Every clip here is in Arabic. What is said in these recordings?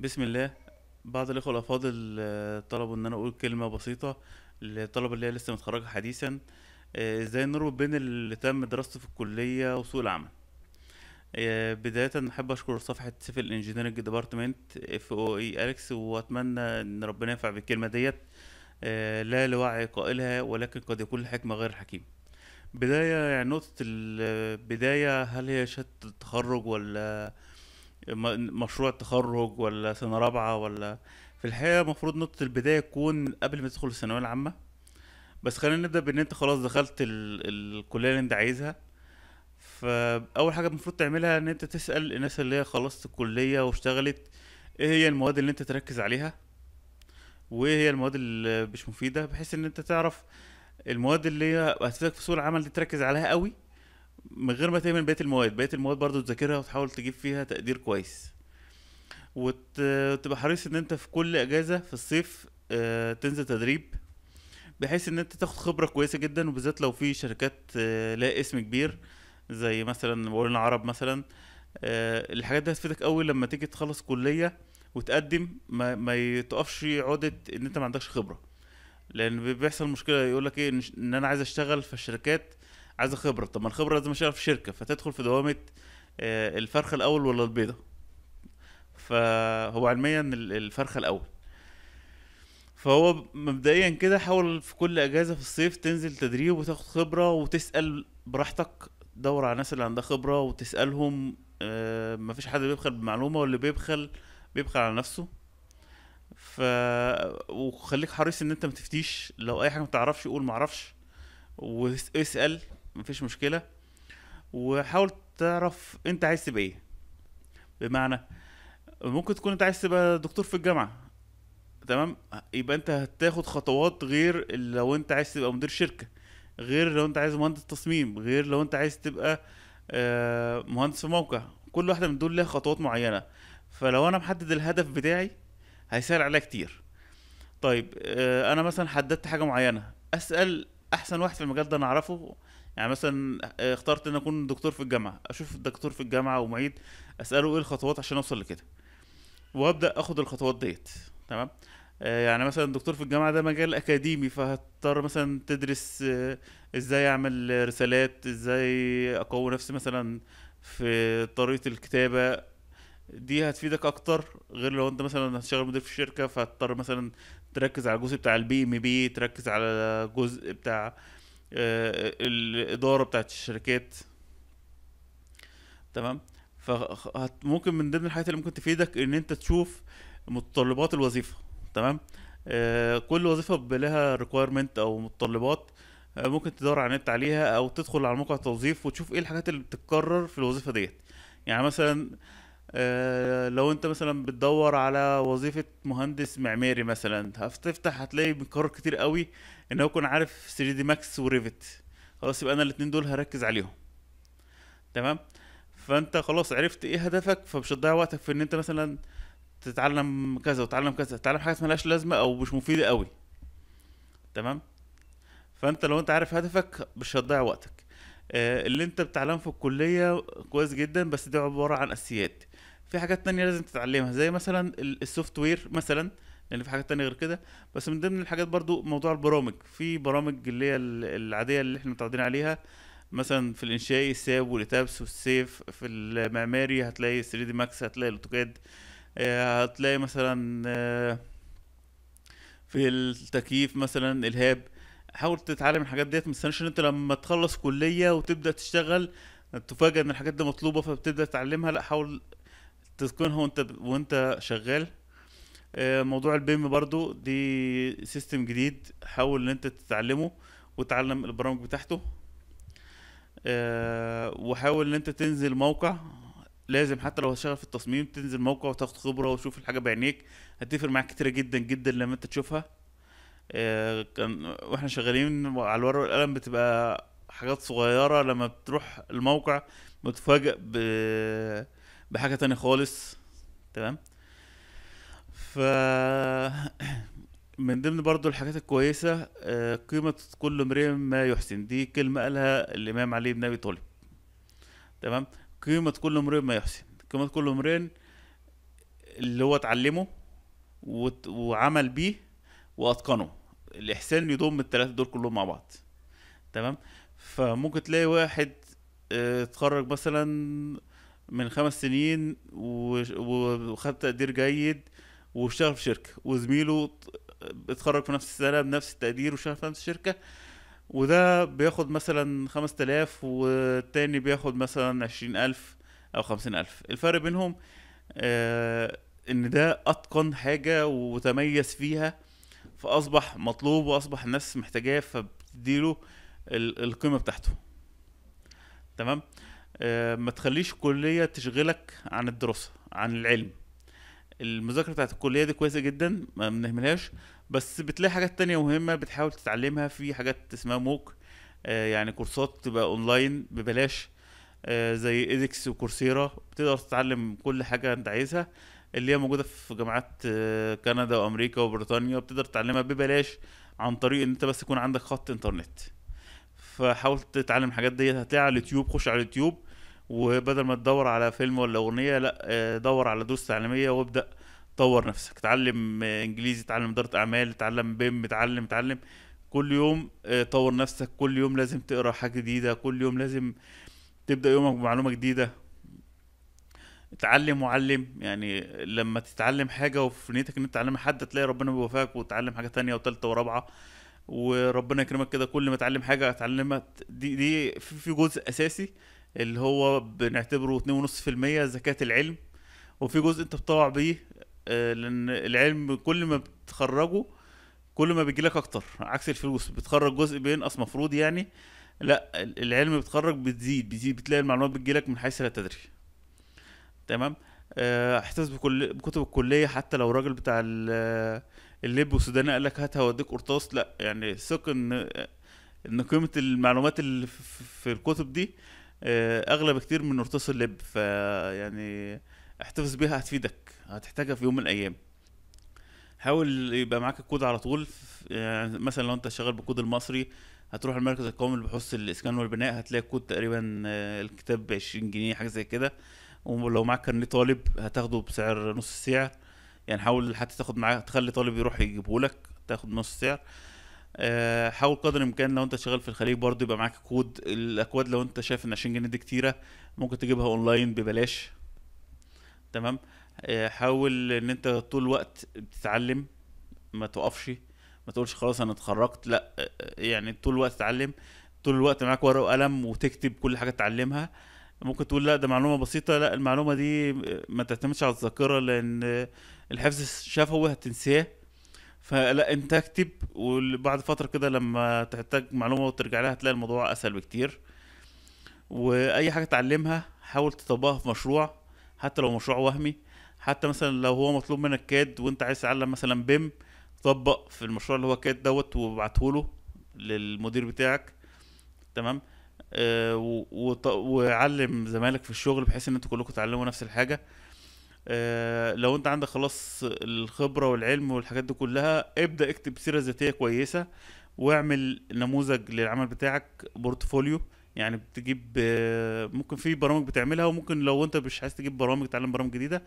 بسم الله بعض الاخوه الافاضل آه، طلبوا ان انا اقول كلمه بسيطه للطلبه اللي هي لسه متخرجه حديثا آه، ازاي نربط بين اللي تم دراسته في الكليه وسوق العمل آه، بداية أحب أشكر صفحة سيفل انجينيرنج ديبارتمنت اف او اي اليكس وأتمنى إن ربنا ينفع بالكلمة ديت لا لوعي قائلها ولكن قد يكون الحكمة غير الحكيم بداية يعني نقطة البداية هل هي شهادة التخرج ولا مشروع التخرج ولا سنه رابعه ولا في الحقيقه المفروض نقطه البدايه تكون قبل ما تدخل الثانويه العامه بس خلينا نبدا بان انت خلاص دخلت ال... الكليه اللي انت عايزها فاول حاجه المفروض تعملها ان انت تسال الناس اللي هي خلصت الكليه واشتغلت ايه هي المواد اللي انت تركز عليها وايه هي المواد اللي مش مفيده بحيث ان انت تعرف المواد اللي هي هتفيدك في سوق العمل دي تركز عليها قوي من غير ما تعمل بقيه المواد بقيه المواد برضو تذاكرها وتحاول تجيب فيها تقدير كويس وتبقى حريص ان انت في كل اجازه في الصيف آه، تنزل تدريب بحيث ان انت تاخد خبره كويسه جدا وبالذات لو في شركات آه، لا اسم كبير زي مثلا بقول عرب مثلا آه، الحاجات دي هتفيدك قوي لما تيجي تخلص كليه وتقدم ما, ما يتقفش عقده ان انت ما عندكش خبره لان بيحصل مشكله يقول لك ايه ان انا عايز اشتغل في الشركات عايزه خبره طب ما الخبره لازم اشتغل في شركه فتدخل في دوامه آه، الفرخه الاول ولا البيضه فهو علميا الفرخه الاول فهو مبدئيا كده حاول في كل اجازه في الصيف تنزل تدريب وتاخد خبره وتسال براحتك دور على الناس اللي عندها خبره وتسالهم آه، مفيش حد بيبخل بمعلومه واللي بيبخل بيبخل على نفسه ف وخليك حريص ان انت ما تفتيش لو اي حاجه ما تعرفش قول ما اعرفش واسال مفيش مشكله وحاول تعرف انت عايز تبقى ايه بمعنى ممكن تكون انت عايز تبقى دكتور في الجامعه تمام يبقى انت هتاخد خطوات غير لو انت عايز تبقى مدير شركه غير لو انت عايز مهندس تصميم غير لو انت عايز تبقى آه، مهندس في موقع كل واحده من دول ليها خطوات معينه فلو انا محدد الهدف بتاعي هيسهل عليا كتير طيب آه، انا مثلا حددت حاجه معينه اسال احسن واحد في المجال ده انا اعرفه يعني مثلا آه، اخترت ان اكون دكتور في الجامعه اشوف الدكتور في الجامعه ومعيد اساله ايه الخطوات عشان اوصل لكده وابدا اخد الخطوات ديت تمام آه، يعني مثلا الدكتور في الجامعه ده مجال اكاديمي فهضطر مثلا تدرس آه، ازاي اعمل رسالات ازاي اقوي نفسي مثلا في طريقه الكتابه دي هتفيدك اكتر غير لو انت مثلا هتشتغل مدير في الشركه فهتضطر مثلا تركز على الجزء بتاع البي ام بي تركز على الجزء بتاع آه، الاداره بتاعت الشركات تمام فممكن من ضمن الحاجات اللي ممكن تفيدك ان انت تشوف متطلبات الوظيفه تمام آه، كل وظيفه لها ريكويرمنت او متطلبات آه، ممكن تدور على النت عليها او تدخل على موقع التوظيف وتشوف ايه الحاجات اللي بتتكرر في الوظيفه ديت يعني مثلا آه، لو انت مثلا بتدور على وظيفه مهندس معماري مثلا هتفتح هتلاقي مكرر كتير قوي ان هو يكون عارف 3 دي ماكس وريفت خلاص يبقى انا الاتنين دول هركز عليهم تمام فانت خلاص عرفت ايه هدفك فمش هتضيع وقتك في ان انت مثلا تتعلم كذا وتتعلم كذا تتعلم حاجات ملهاش لازمه او مش مفيده قوي تمام فانت لو انت عارف هدفك مش هتضيع وقتك آه، اللي انت بتعلمه في الكليه كويس جدا بس دي عباره عن اساسيات في حاجات تانية لازم تتعلمها زي مثلا السوفت وير مثلا لان يعني في حاجات تانية غير كده بس من ضمن الحاجات برضو موضوع البرامج في برامج اللي هي العادية اللي احنا متعودين عليها مثلا في الانشائي الساب والاتابس والسيف في المعماري هتلاقي 3 دي ماكس هتلاقي الاوتوكاد آه، هتلاقي مثلا آه، في التكييف مثلا الهاب حاول تتعلم الحاجات ديت ما تستناش ان انت لما تخلص كليه وتبدا تشتغل تفاجئ ان الحاجات دي مطلوبه فبتبدا تتعلمها لا حاول تسكنها وانت وانت شغال آه، موضوع البيم برضو دي سيستم جديد حاول ان انت تتعلمه وتعلم البرامج بتاعته آه، وحاول ان انت تنزل موقع لازم حتى لو هتشتغل في التصميم تنزل موقع وتاخد خبره وتشوف الحاجه بعينيك هتفرق معاك كتير جدا جدا لما انت تشوفها آه، كان واحنا شغالين على الورق والقلم بتبقى حاجات صغيره لما بتروح الموقع بتفاجئ بحاجه تانية خالص تمام ف من ضمن برضو الحاجات الكويسة آه، قيمة كل امرئ ما يحسن دي كلمة قالها الإمام علي بن أبي طالب تمام قيمة كل امرئ ما يحسن قيمة كل امرئ اللي هو اتعلمه وعمل بيه وأتقنه الإحسان يضم التلاتة دول كلهم مع بعض تمام فممكن تلاقي واحد آه، اتخرج مثلا من خمس سنين وخد تقدير جيد واشتغل في شركه وزميله اتخرج في نفس السنه بنفس التقدير وشغل في نفس الشركه وده بياخد مثلا آلاف والتاني بياخد مثلا عشرين ألف او خمسين ألف الفرق بينهم آه ان ده اتقن حاجه وتميز فيها فاصبح مطلوب واصبح الناس محتاجاه فبتديله القيمه بتاعته تمام آه آه، ما تخليش الكليه تشغلك عن الدراسه عن العلم المذاكره بتاعت الكليه دي كويسه جدا ما بنهملهاش بس بتلاقي حاجات تانية مهمه بتحاول تتعلمها في حاجات اسمها موك آه، يعني كورسات تبقى اونلاين ببلاش آه، زي ايدكس وكورسيرا بتقدر تتعلم كل حاجه انت عايزها اللي هي موجوده في جامعات كندا وامريكا وبريطانيا بتقدر تتعلمها ببلاش عن طريق ان انت بس يكون عندك خط انترنت فحاول تتعلم الحاجات ديت هتلاقي على اليوتيوب خش على اليوتيوب وبدل ما تدور على فيلم ولا اغنيه لا آه، دور على دروس تعليميه وابدا طور نفسك اتعلم آه، انجليزي اتعلم اداره اعمال اتعلم بيم اتعلم اتعلم كل يوم آه، طور نفسك كل يوم لازم تقرا حاجه جديده كل يوم لازم تبدا يومك بمعلومه جديده اتعلم وعلم يعني لما تتعلم حاجه وفي نيتك ان انت تتعلم حد تلاقي ربنا بيوفقك وتتعلم حاجه تانية وتالتة ورابعه وربنا يكرمك كده كل ما اتعلم حاجه اتعلمها دي دي في جزء اساسي اللي هو بنعتبره 2.5% زكاة العلم وفي جزء انت بتطلع بيه آه، لان العلم كل ما بتخرجه كل ما بيجيلك اكتر عكس الفلوس بتخرج جزء بينقص مفروض يعني لا العلم بتخرج بتزيد بتزيد بتلاقي المعلومات بتجيلك من حيث لا تدري تمام آه، احساس بكل بكتب الكليه حتى لو راجل بتاع اللب والسودان قال لك هات هوديك قرطاس لا يعني ثق ان ان قيمه المعلومات اللي في الكتب دي آه، اغلى بكتير من قرطاس اللب فيعني احتفظ بيها هتفيدك هتحتاجها في يوم من الايام حاول يبقى معاك الكود على طول يعني مثلا لو انت شغال بالكود المصري هتروح المركز القومي لبحوث الاسكان والبناء هتلاقي الكود تقريبا آه، الكتاب ب 20 جنيه حاجه زي كده ولو معاك كارنيه طالب هتاخده بسعر نص السعر يعني حاول حتى تاخد معاه تخلي طالب يروح يجيبه لك تاخد نص السعر آه، حاول قدر الامكان لو انت شغال في الخليج برضه يبقى معاك كود الاكواد لو انت شايف ان 20 جنيه دي كتيره ممكن تجيبها اونلاين ببلاش تمام آه، حاول ان انت طول الوقت تتعلم ما توقفش ما تقولش خلاص انا اتخرجت لا آه، يعني طول الوقت تتعلم طول الوقت معاك ورقه وقلم وتكتب كل حاجه تتعلمها ممكن تقول لا ده معلومه بسيطه لا المعلومه دي ما تعتمدش على الذاكره لان الحفظ شافه هتنساه فلا انت اكتب وبعد فتره كده لما تحتاج معلومه وترجع لها هتلاقي الموضوع اسهل بكتير واي حاجه تعلمها حاول تطبقها في مشروع حتى لو مشروع وهمي حتى مثلا لو هو مطلوب منك كاد وانت عايز تعلم مثلا بيم طبق في المشروع اللي هو كاد دوت وابعته للمدير بتاعك تمام آه وعلم زمايلك في الشغل بحيث ان انتوا كلكم تتعلموا نفس الحاجه آه، لو انت عندك خلاص الخبره والعلم والحاجات دي كلها ابدا اكتب سيره ذاتيه كويسه واعمل نموذج للعمل بتاعك بورتفوليو يعني بتجيب آه، ممكن في برامج بتعملها وممكن لو انت مش عايز تجيب برامج تعلم برامج جديده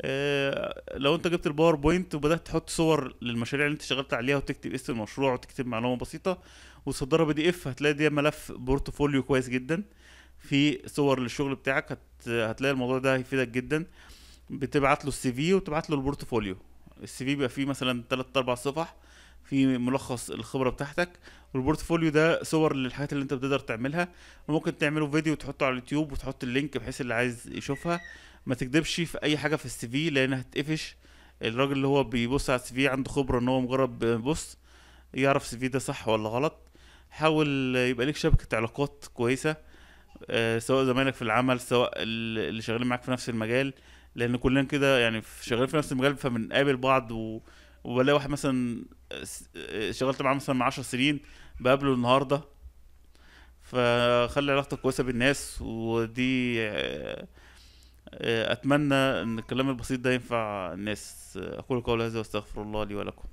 آه، لو انت جبت الباوربوينت وبدات تحط صور للمشاريع اللي انت اشتغلت عليها وتكتب اسم المشروع وتكتب معلومه بسيطه وتصدرها بي دي اف هتلاقي دي ملف بورتفوليو كويس جدا في صور للشغل بتاعك هتلاقي الموضوع ده هيفيدك جدا بتبعت له السي في وتبعت له البورتفوليو السي في بيبقى فيه مثلا ثلاث اربع صفح في ملخص الخبره بتاعتك والبورتفوليو ده صور للحاجات اللي انت بتقدر تعملها وممكن تعمله فيديو وتحطه على اليوتيوب وتحط اللينك بحيث اللي عايز يشوفها ما تكدبش في اي حاجه في السي في لان هتقفش الراجل اللي هو بيبص على السي في عنده خبره ان هو مجرد بيبص يعرف السي في ده صح ولا غلط حاول يبقى ليك شبكه علاقات كويسه آه، سواء زمايلك في العمل سواء اللي شغالين معاك في نفس المجال لان كلنا كده يعني شغالين في نفس المجال فبنقابل بعض و... وبلاقي واحد مثلا شغلت معاه مثلا من 10 سنين بقابله النهارده فخلي علاقتك كويسه بالناس ودي آه، اتمنى ان الكلام البسيط ده ينفع الناس اقول قولي هذا واستغفر الله لي ولكم